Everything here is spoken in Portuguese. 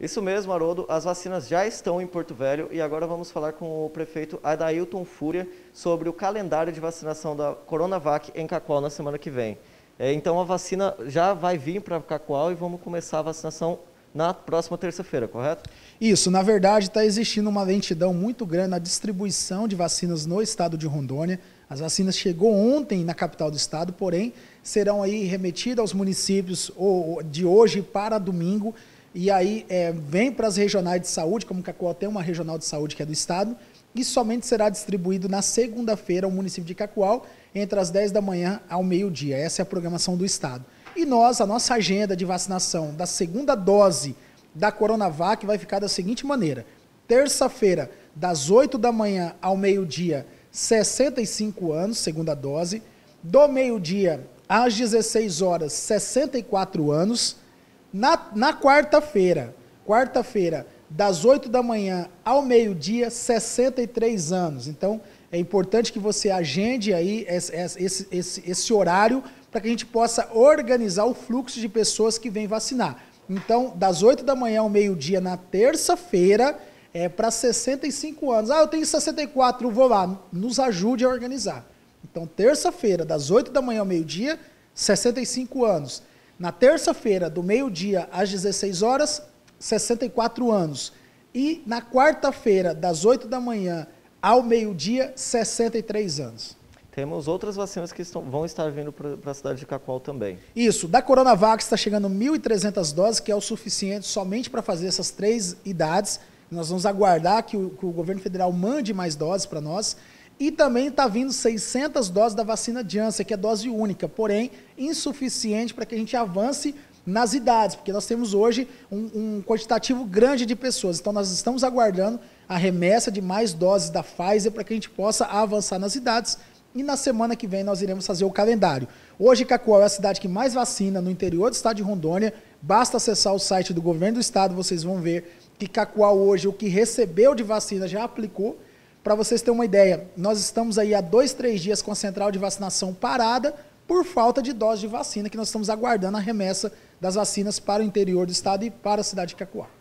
Isso mesmo, Haroldo. As vacinas já estão em Porto Velho e agora vamos falar com o prefeito Adailton Fúria sobre o calendário de vacinação da Coronavac em Cacoal na semana que vem. É, então a vacina já vai vir para Cacoal e vamos começar a vacinação na próxima terça-feira, correto? Isso, na verdade está existindo uma lentidão muito grande na distribuição de vacinas no estado de Rondônia. As vacinas chegou ontem na capital do estado, porém serão aí remetidas aos municípios de hoje para domingo e aí é, vem para as regionais de saúde, como Cacoal tem uma regional de saúde que é do estado, e somente será distribuído na segunda-feira ao município de Cacoal, entre as 10 da manhã ao meio-dia. Essa é a programação do estado. E nós, a nossa agenda de vacinação da segunda dose da Coronavac vai ficar da seguinte maneira: terça-feira, das 8 da manhã ao meio-dia, 65 anos, segunda dose. Do meio-dia às 16 horas, 64 anos na, na quarta-feira, quarta-feira, das 8 da manhã ao meio-dia, 63 anos. Então, é importante que você agende aí esse, esse, esse, esse horário para que a gente possa organizar o fluxo de pessoas que vêm vacinar. Então, das 8 da manhã ao meio-dia na terça-feira, é para 65 anos. Ah, eu tenho 64, vou lá. Nos ajude a organizar. Então, terça-feira, das 8 da manhã ao meio-dia, 65 anos. Na terça-feira, do meio-dia às 16 horas, 64 anos. E na quarta-feira, das 8 da manhã ao meio-dia, 63 anos. Temos outras vacinas que estão, vão estar vindo para a cidade de Cacoal também. Isso, da Coronavac está chegando 1.300 doses, que é o suficiente somente para fazer essas três idades. Nós vamos aguardar que o, que o governo federal mande mais doses para nós. E também está vindo 600 doses da vacina Janssen, que é dose única, porém insuficiente para que a gente avance nas idades, porque nós temos hoje um, um, quantitativo grande de pessoas. Então, nós estamos aguardando a remessa de mais doses da Pfizer para que a gente possa avançar nas idades. E na semana que vem nós iremos fazer o calendário. Hoje, Cacoal é a cidade que mais vacina no interior do estado de Rondônia. Basta acessar o site do governo do estado, vocês vão ver que Cacoal hoje, o que recebeu de vacina, já aplicou para vocês terem uma ideia, nós estamos aí há dois, três dias com a central de vacinação parada por falta de dose de vacina, que nós estamos aguardando a remessa das vacinas para o interior do estado e para a cidade de Cacoar.